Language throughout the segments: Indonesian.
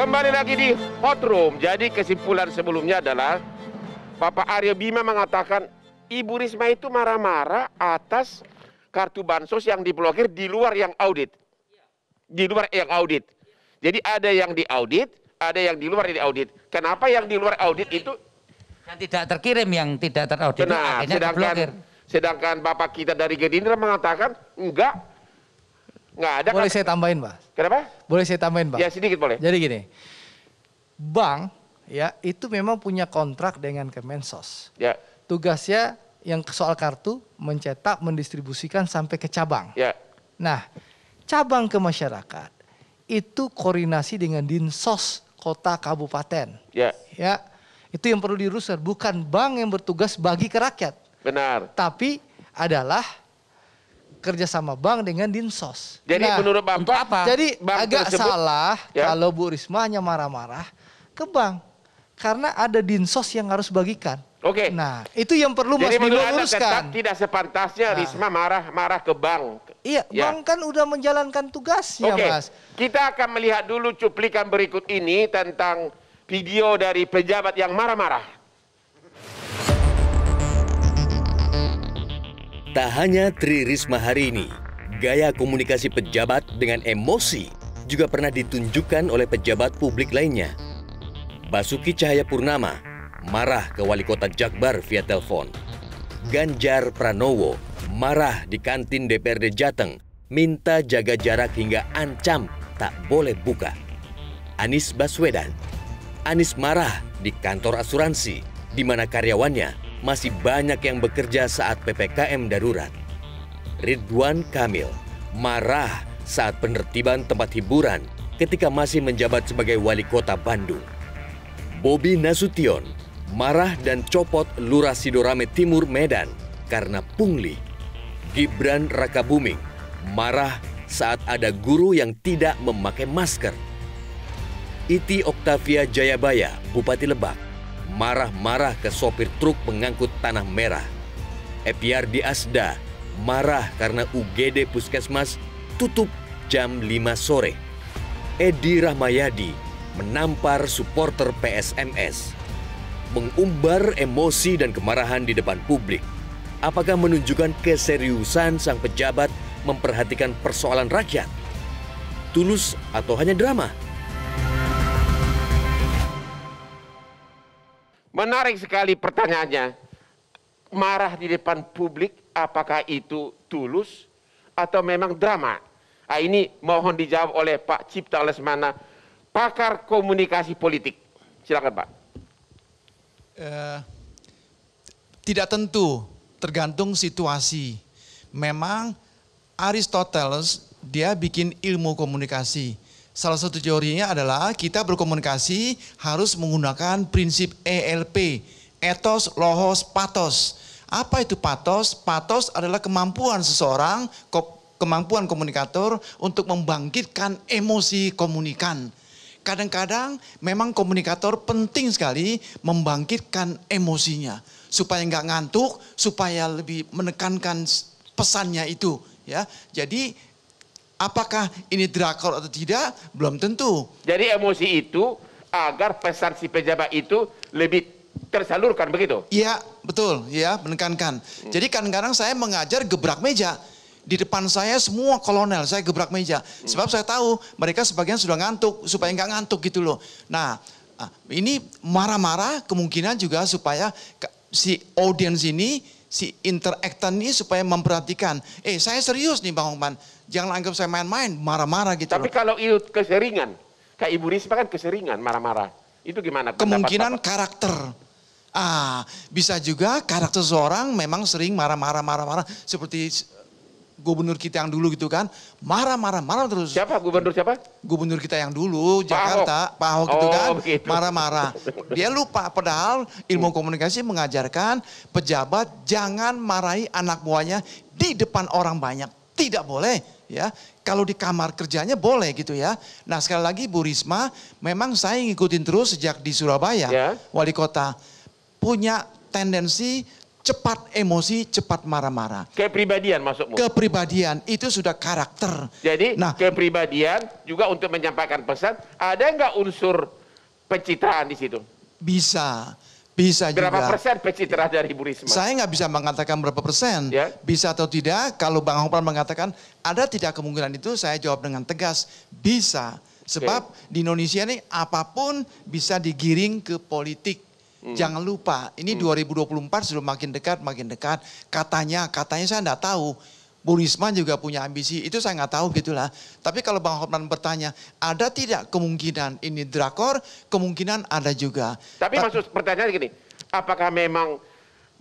Kembali lagi di hot room. Jadi kesimpulan sebelumnya adalah Bapak Arya Bima mengatakan Ibu Risma itu marah-marah atas kartu bansos yang diblokir di luar yang audit. Di luar yang audit. Jadi ada yang di audit ada yang di luar yang audit Kenapa yang di luar audit itu yang tidak terkirim yang tidak teraudit nah, sedangkan diblokir. sedangkan Bapak kita dari Gerindra mengatakan enggak Nggak ada. Boleh kan? saya tambahin, Pak? Kenapa? Boleh saya tambahin, Pak? Ya sedikit boleh. Jadi gini, bank ya itu memang punya kontrak dengan Kemensos. Ya. Tugasnya yang soal kartu mencetak, mendistribusikan sampai ke cabang. Ya. Nah, cabang ke masyarakat itu koordinasi dengan dinsos kota kabupaten. Ya. Ya. Itu yang perlu dirusak, bukan bank yang bertugas bagi ke rakyat. Benar. Tapi adalah kerjasama bank dengan dinsos. Jadi nah, menurut Bapak, apa? Jadi bank agak tersebut, salah ya? kalau Bu Risma hanya marah-marah ke bank karena ada dinsos yang harus bagikan. Oke. Okay. Nah, itu yang perlu Jadi Mas Bimo luruskan. Tetap tidak sepantasnya nah. Risma marah-marah ke bank. Iya, ya. bank kan udah menjalankan tugasnya, okay. Mas. Kita akan melihat dulu cuplikan berikut ini tentang video dari pejabat yang marah-marah. Tak hanya Tri Risma hari ini, gaya komunikasi pejabat dengan emosi juga pernah ditunjukkan oleh pejabat publik lainnya. Basuki Cahaya Purnama marah ke wali kota Jakbar via telepon. Ganjar Pranowo marah di kantin DPRD Jateng, minta jaga jarak hingga ancam tak boleh buka. Anies Baswedan, Anies marah di kantor asuransi di mana karyawannya masih banyak yang bekerja saat PPKM darurat. Ridwan Kamil marah saat penertiban tempat hiburan ketika masih menjabat sebagai wali kota Bandung. Bobi Nasution marah dan copot Lurah Sidorame Timur Medan karena pungli. Gibran Rakabuming marah saat ada guru yang tidak memakai masker. Iti Oktavia Jayabaya, Bupati Lebak, marah-marah ke sopir truk mengangkut tanah merah. Epiardi Asda marah karena UGD Puskesmas tutup jam 5 sore. Edi Rahmayadi menampar supporter PSMS. Mengumbar emosi dan kemarahan di depan publik. Apakah menunjukkan keseriusan sang pejabat memperhatikan persoalan rakyat? Tulus atau hanya drama? Menarik sekali pertanyaannya. Marah di depan publik apakah itu tulus atau memang drama? Nah, ini mohon dijawab oleh Pak Cipta Lesmana, pakar komunikasi politik. Silakan Pak. Uh, tidak tentu, tergantung situasi. Memang Aristoteles dia bikin ilmu komunikasi Salah satu teorinya adalah kita berkomunikasi harus menggunakan prinsip ELP, etos, lohos, patos. Apa itu patos? Patos adalah kemampuan seseorang, kemampuan komunikator untuk membangkitkan emosi komunikan. Kadang-kadang memang komunikator penting sekali membangkitkan emosinya. Supaya nggak ngantuk, supaya lebih menekankan pesannya itu. ya. Jadi Apakah ini drakor atau tidak? Belum tentu. Jadi emosi itu agar pesan si pejabat itu lebih tersalurkan begitu? Iya, betul. Iya, menekankan. Hmm. Jadi kadang-kadang saya mengajar gebrak meja. Di depan saya semua kolonel, saya gebrak meja. Hmm. Sebab saya tahu mereka sebagian sudah ngantuk, supaya nggak ngantuk gitu loh. Nah, ah, ini marah-marah kemungkinan juga supaya si audiens ini si interaktan ini supaya memperhatikan. Eh saya serius nih Bang Oman, jangan anggap saya main-main, marah-marah gitu. Tapi loh. kalau itu keseringan, kayak Ibu Risma kan keseringan marah-marah. Itu gimana? Kemungkinan karakter. Ah, bisa juga karakter seorang memang sering marah-marah, marah-marah. Seperti gubernur kita yang dulu gitu kan marah marah marah terus siapa gubernur siapa gubernur kita yang dulu Pak Jakarta Pak Ahok gitu oh, kan marah marah marah dia lupa padahal ilmu hmm. komunikasi mengajarkan pejabat jangan marahi anak buahnya di depan orang banyak tidak boleh ya. Kalau di kamar kerjanya boleh gitu ya. Nah sekali lagi Bu Risma, memang saya ngikutin terus sejak di Surabaya, ya. wali kota punya tendensi cepat emosi, cepat marah-marah. Kepribadian masukmu. Kepribadian itu sudah karakter. Jadi nah, kepribadian juga untuk menyampaikan pesan, ada nggak unsur pencitraan di situ? Bisa. Bisa juga. Berapa persen pencitraan dari Bu Risma? Saya nggak bisa mengatakan berapa persen. Ya? Bisa atau tidak, kalau Bang Hopal mengatakan ada tidak kemungkinan itu, saya jawab dengan tegas, bisa. Sebab okay. di Indonesia ini apapun bisa digiring ke politik. Hmm. Jangan lupa, ini hmm. 2024 sudah makin dekat, makin dekat. Katanya, katanya saya nggak tahu Bu Risma juga punya ambisi, itu saya nggak tahu gitulah. Tapi kalau Bang Hotman bertanya, ada tidak kemungkinan ini drakor? Kemungkinan ada juga. Tapi Ta maksud pertanyaan gini, apakah memang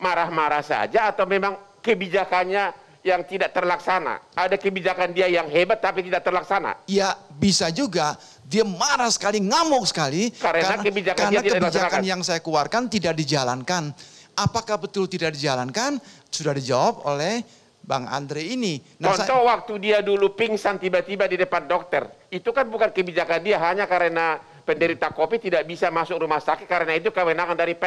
marah-marah saja atau memang kebijakannya yang tidak terlaksana? Ada kebijakan dia yang hebat tapi tidak terlaksana? Ya bisa juga, dia marah sekali, ngamuk sekali. Karena, karena kebijakan, karena kebijakan yang saya keluarkan tidak dijalankan. Apakah betul tidak dijalankan? Sudah dijawab oleh Bang Andre ini. Nah, Contoh saya... waktu dia dulu pingsan tiba-tiba di depan dokter, itu kan bukan kebijakan dia hanya karena penderita COVID tidak bisa masuk rumah sakit karena itu kewenangan dari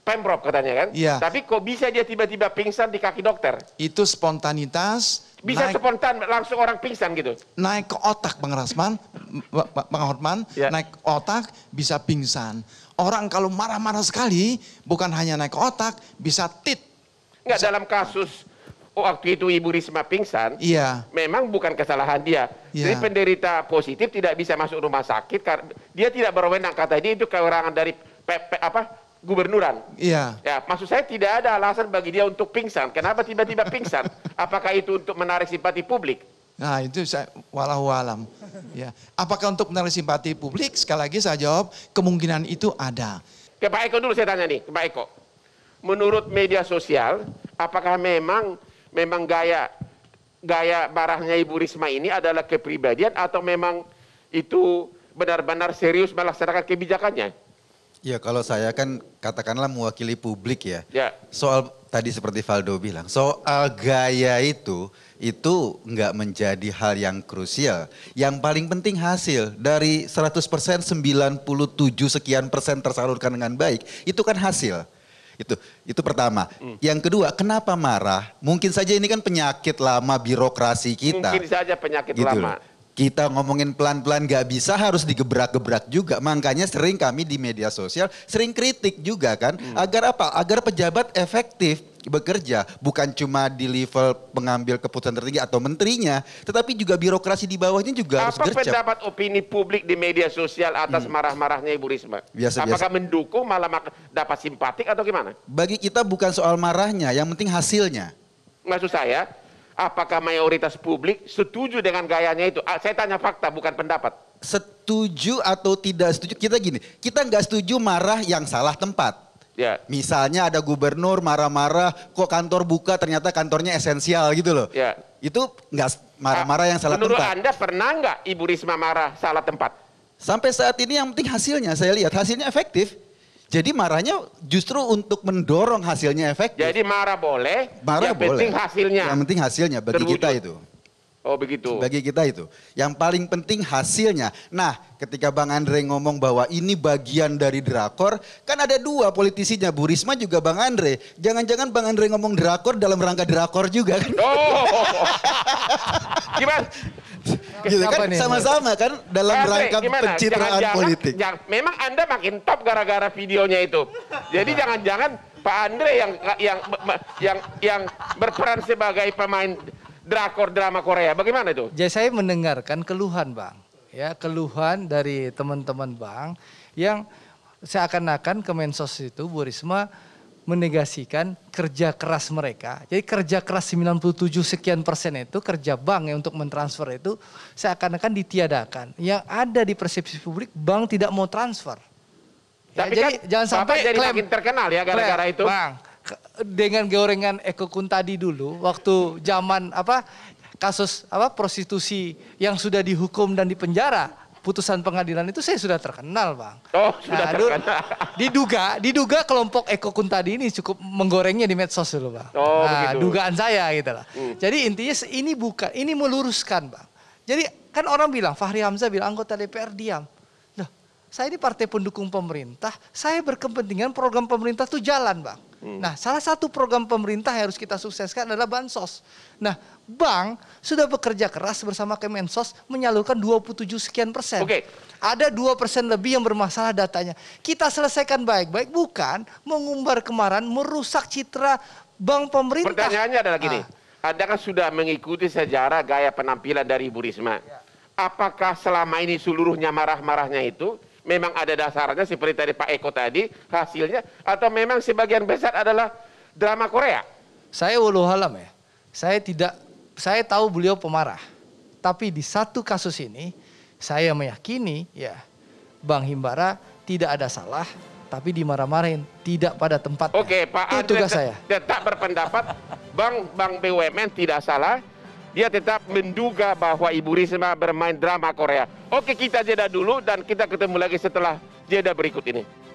Pemprov katanya kan. Ya. Tapi kok bisa dia tiba-tiba pingsan di kaki dokter? Itu spontanitas. Bisa naik, spontan langsung orang pingsan gitu. Naik ke otak Bang Rasman, Bang Horman, ya. naik ke otak bisa pingsan. Orang kalau marah-marah sekali bukan hanya naik ke otak bisa tit. Enggak dalam kasus Oh, waktu itu Ibu Risma pingsan, iya. memang bukan kesalahan dia. Iya. Jadi penderita positif tidak bisa masuk rumah sakit karena dia tidak berwenang kata dia itu kekurangan dari PP, apa gubernuran. Iya. Ya, maksud saya tidak ada alasan bagi dia untuk pingsan. Kenapa tiba-tiba pingsan? Apakah itu untuk menarik simpati publik? Nah itu saya walau alam. Ya. Apakah untuk menarik simpati publik? Sekali lagi saya jawab kemungkinan itu ada. Ke Pak Eko dulu saya tanya nih, ke Pak Eko. Menurut media sosial, apakah memang memang gaya gaya marahnya Ibu Risma ini adalah kepribadian atau memang itu benar-benar serius melaksanakan kebijakannya? Ya kalau saya kan katakanlah mewakili publik ya. ya. Soal tadi seperti Valdo bilang, soal gaya itu, itu nggak menjadi hal yang krusial. Yang paling penting hasil dari 100 persen, 97 sekian persen tersalurkan dengan baik, itu kan hasil. Itu itu pertama. Hmm. Yang kedua, kenapa marah? Mungkin saja ini kan penyakit lama birokrasi kita. Mungkin saja penyakit gitu lama. kita ngomongin pelan-pelan gak bisa harus digebrak-gebrak juga. Makanya sering kami di media sosial sering kritik juga kan. Hmm. Agar apa? Agar pejabat efektif bekerja bukan cuma di level pengambil keputusan tertinggi atau menterinya, tetapi juga birokrasi di bawahnya juga Apa harus gercep. Apa pendapat opini publik di media sosial atas hmm. marah-marahnya Ibu Risma? Biasa, Apakah biasa. mendukung malah dapat simpatik atau gimana? Bagi kita bukan soal marahnya, yang penting hasilnya. Maksud saya, apakah mayoritas publik setuju dengan gayanya itu? Ah, saya tanya fakta, bukan pendapat. Setuju atau tidak setuju, kita gini, kita nggak setuju marah yang salah tempat. Ya. Misalnya ada gubernur marah-marah, kok kantor buka ternyata kantornya esensial gitu loh. Ya. Itu nggak marah-marah yang salah Menurut tempat. Menurut Anda pernah nggak Ibu Risma marah salah tempat? Sampai saat ini yang penting hasilnya, saya lihat hasilnya efektif. Jadi marahnya justru untuk mendorong hasilnya efektif. Jadi marah boleh, marah yang boleh. penting hasilnya. Yang penting hasilnya bagi Terwujud. kita itu. Oh begitu. Bagi kita itu. Yang paling penting hasilnya. Nah ketika Bang Andre ngomong bahwa ini bagian dari drakor. Kan ada dua politisinya. Bu Risma juga Bang Andre. Jangan-jangan Bang Andre ngomong drakor dalam rangka drakor juga kan. Oh. Gimana? gitu kan sama-sama kan dalam Andre, rangka gimana? pencitraan jangan, politik. Jangan, memang Anda makin top gara-gara videonya itu. Jadi jangan-jangan Pak Andre yang yang yang yang berperan sebagai pemain drakor drama Korea. Bagaimana itu? Jadi saya mendengarkan keluhan bang, ya keluhan dari teman-teman bang yang seakan-akan Kemensos itu Bu Risma menegasikan kerja keras mereka. Jadi kerja keras 97 sekian persen itu kerja bank yang untuk mentransfer itu seakan-akan ditiadakan. Yang ada di persepsi publik bank tidak mau transfer. Ya, Tapi jadi kan jangan sampai Bapak jadi klaim, makin terkenal ya gara-gara itu. Bang, dengan gorengan Eko Kun tadi dulu waktu zaman apa kasus apa prostitusi yang sudah dihukum dan dipenjara putusan pengadilan itu saya sudah terkenal bang. Oh sudah nah, terkenal. Diduga, diduga kelompok Eko Kun tadi ini cukup menggorengnya di medsos dulu bang. Oh nah, begitu. Dugaan saya gitulah. Hmm. Jadi intinya ini bukan, ini meluruskan bang. Jadi kan orang bilang Fahri Hamzah bilang anggota DPR diam saya ini partai pendukung pemerintah, saya berkepentingan program pemerintah itu jalan, Bang. Hmm. Nah, salah satu program pemerintah yang harus kita sukseskan adalah bansos. Nah, Bank sudah bekerja keras bersama Kemensos menyalurkan 27 sekian persen. Oke. Okay. Ada dua persen lebih yang bermasalah datanya. Kita selesaikan baik-baik, bukan mengumbar kemarahan, merusak citra bank pemerintah. Pertanyaannya adalah gini, ah. Anda kan sudah mengikuti sejarah gaya penampilan dari Bu Risma. Ya. Apakah selama ini seluruhnya marah-marahnya itu memang ada dasarnya seperti tadi Pak Eko tadi hasilnya atau memang sebagian besar adalah drama Korea? Saya walau halam ya. Saya tidak saya tahu beliau pemarah. Tapi di satu kasus ini saya meyakini ya Bang Himbara tidak ada salah tapi dimarah-marahin tidak pada tempatnya. Oke, Pak Itu Andre tugas saya. tetap berpendapat Bang Bang BUMN tidak salah, dia tetap menduga bahwa Ibu Risma bermain drama Korea. Oke, kita jeda dulu dan kita ketemu lagi setelah jeda berikut ini.